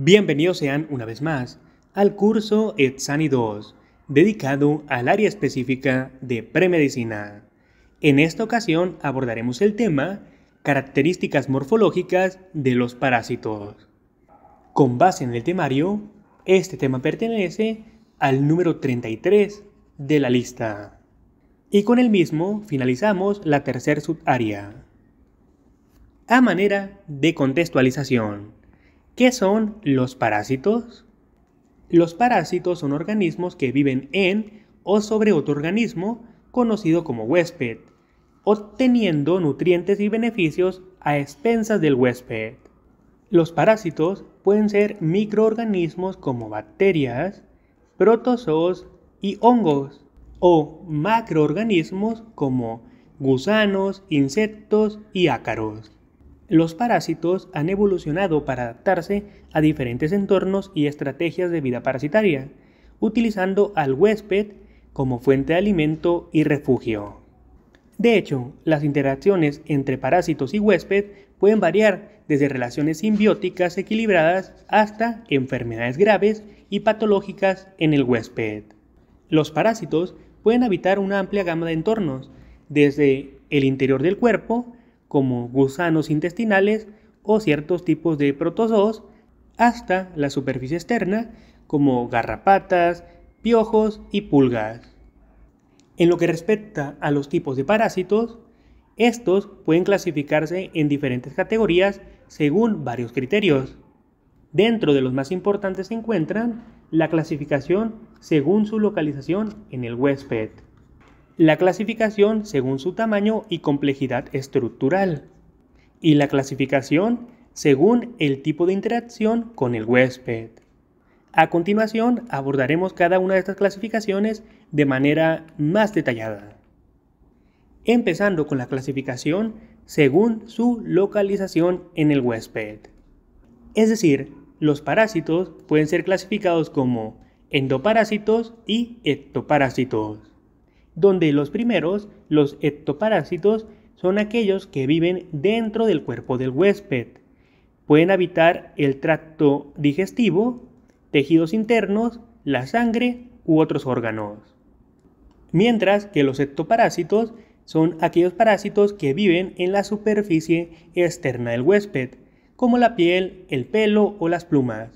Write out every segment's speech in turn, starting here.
Bienvenidos sean una vez más al curso ETSANI 2, dedicado al área específica de premedicina. En esta ocasión abordaremos el tema Características morfológicas de los parásitos. Con base en el temario, este tema pertenece al número 33 de la lista. Y con el mismo finalizamos la tercer subárea. A manera de contextualización. ¿Qué son los parásitos? Los parásitos son organismos que viven en o sobre otro organismo conocido como huésped, obteniendo nutrientes y beneficios a expensas del huésped. Los parásitos pueden ser microorganismos como bacterias, protozoos y hongos, o macroorganismos como gusanos, insectos y ácaros. Los parásitos han evolucionado para adaptarse a diferentes entornos y estrategias de vida parasitaria, utilizando al huésped como fuente de alimento y refugio. De hecho, las interacciones entre parásitos y huésped pueden variar desde relaciones simbióticas equilibradas hasta enfermedades graves y patológicas en el huésped. Los parásitos pueden habitar una amplia gama de entornos, desde el interior del cuerpo como gusanos intestinales o ciertos tipos de protozoos, hasta la superficie externa, como garrapatas, piojos y pulgas. En lo que respecta a los tipos de parásitos, estos pueden clasificarse en diferentes categorías según varios criterios. Dentro de los más importantes se encuentran la clasificación según su localización en el huésped la clasificación según su tamaño y complejidad estructural, y la clasificación según el tipo de interacción con el huésped. A continuación abordaremos cada una de estas clasificaciones de manera más detallada. Empezando con la clasificación según su localización en el huésped. Es decir, los parásitos pueden ser clasificados como endoparásitos y ectoparásitos donde los primeros, los ectoparásitos, son aquellos que viven dentro del cuerpo del huésped. Pueden habitar el tracto digestivo, tejidos internos, la sangre u otros órganos. Mientras que los ectoparásitos son aquellos parásitos que viven en la superficie externa del huésped, como la piel, el pelo o las plumas.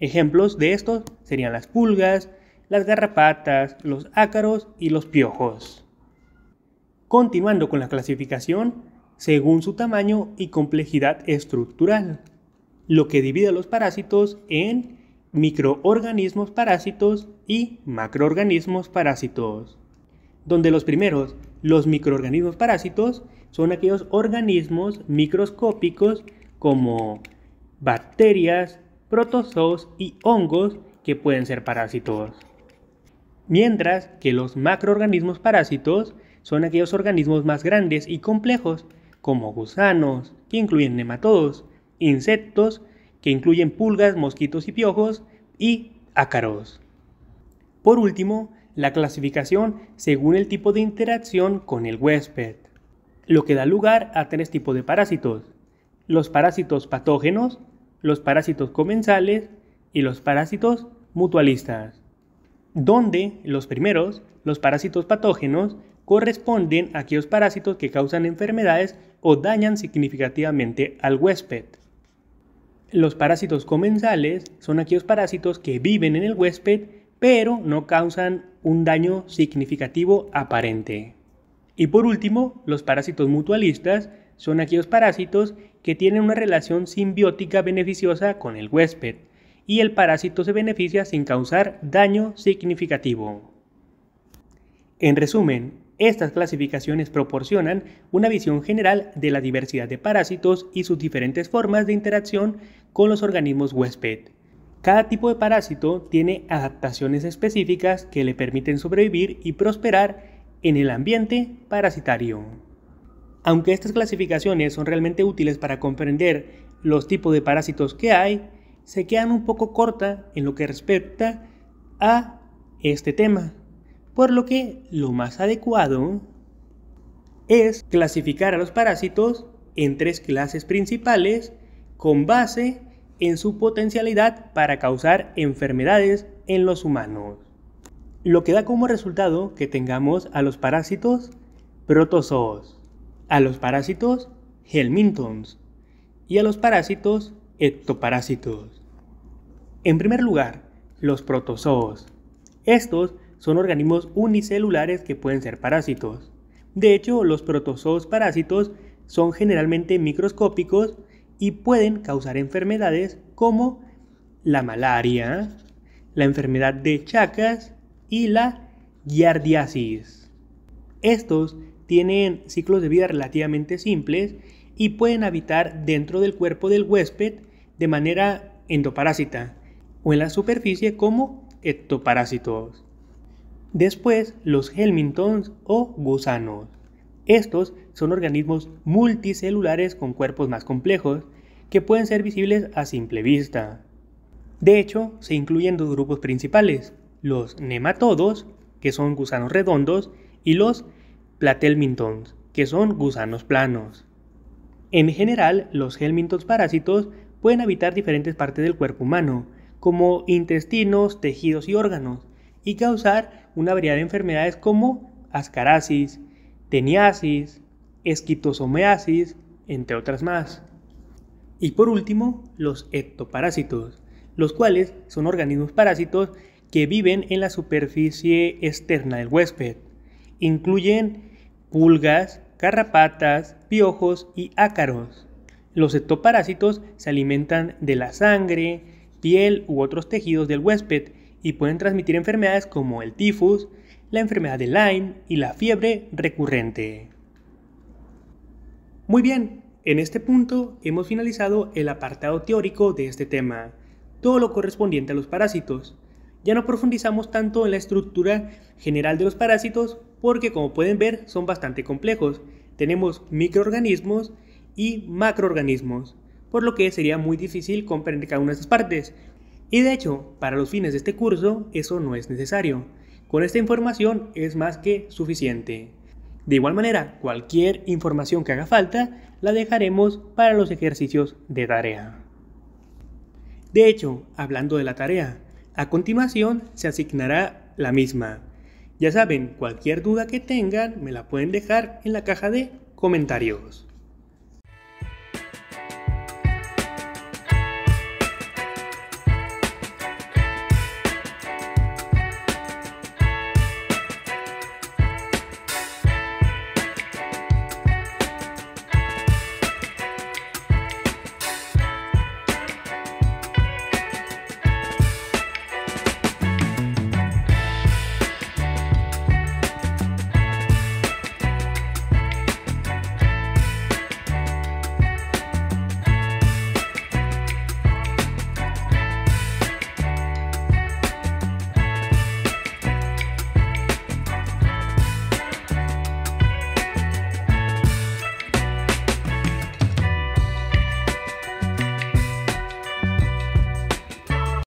Ejemplos de estos serían las pulgas, las garrapatas, los ácaros y los piojos. Continuando con la clasificación, según su tamaño y complejidad estructural, lo que divide a los parásitos en microorganismos parásitos y macroorganismos parásitos, donde los primeros, los microorganismos parásitos, son aquellos organismos microscópicos como bacterias, protozoos y hongos que pueden ser parásitos mientras que los macroorganismos parásitos son aquellos organismos más grandes y complejos, como gusanos, que incluyen nematodos, insectos, que incluyen pulgas, mosquitos y piojos, y ácaros. Por último, la clasificación según el tipo de interacción con el huésped, lo que da lugar a tres tipos de parásitos, los parásitos patógenos, los parásitos comensales y los parásitos mutualistas donde los primeros, los parásitos patógenos, corresponden a aquellos parásitos que causan enfermedades o dañan significativamente al huésped. Los parásitos comensales son aquellos parásitos que viven en el huésped pero no causan un daño significativo aparente. Y por último, los parásitos mutualistas son aquellos parásitos que tienen una relación simbiótica beneficiosa con el huésped, y el parásito se beneficia sin causar daño significativo. En resumen, estas clasificaciones proporcionan una visión general de la diversidad de parásitos y sus diferentes formas de interacción con los organismos huésped. Cada tipo de parásito tiene adaptaciones específicas que le permiten sobrevivir y prosperar en el ambiente parasitario. Aunque estas clasificaciones son realmente útiles para comprender los tipos de parásitos que hay, se quedan un poco corta en lo que respecta a este tema, por lo que lo más adecuado es clasificar a los parásitos en tres clases principales con base en su potencialidad para causar enfermedades en los humanos, lo que da como resultado que tengamos a los parásitos protozoos, a los parásitos helmintons y a los parásitos ectoparásitos. En primer lugar, los protozoos. Estos son organismos unicelulares que pueden ser parásitos. De hecho, los protozoos parásitos son generalmente microscópicos y pueden causar enfermedades como la malaria, la enfermedad de Chacas y la giardiasis. Estos tienen ciclos de vida relativamente simples y pueden habitar dentro del cuerpo del huésped de manera endoparásita o en la superficie como ectoparásitos. Después, los helmintons o gusanos. Estos son organismos multicelulares con cuerpos más complejos que pueden ser visibles a simple vista. De hecho, se incluyen dos grupos principales, los nematodos, que son gusanos redondos, y los platelmintons, que son gusanos planos. En general, los helminthos parásitos pueden habitar diferentes partes del cuerpo humano, como intestinos, tejidos y órganos, y causar una variedad de enfermedades como ascarasis, teniasis, esquitosomeasis, entre otras más. Y por último, los ectoparásitos, los cuales son organismos parásitos que viven en la superficie externa del huésped. Incluyen pulgas, garrapatas, piojos y ácaros. Los ectoparásitos se alimentan de la sangre, piel u otros tejidos del huésped y pueden transmitir enfermedades como el tifus, la enfermedad de Lyme y la fiebre recurrente. Muy bien, en este punto hemos finalizado el apartado teórico de este tema, todo lo correspondiente a los parásitos. Ya no profundizamos tanto en la estructura general de los parásitos porque como pueden ver son bastante complejos. Tenemos microorganismos y macroorganismos, por lo que sería muy difícil comprender cada una de estas partes. Y de hecho, para los fines de este curso eso no es necesario. Con esta información es más que suficiente. De igual manera, cualquier información que haga falta la dejaremos para los ejercicios de tarea. De hecho, hablando de la tarea, a continuación se asignará la misma. Ya saben, cualquier duda que tengan me la pueden dejar en la caja de comentarios.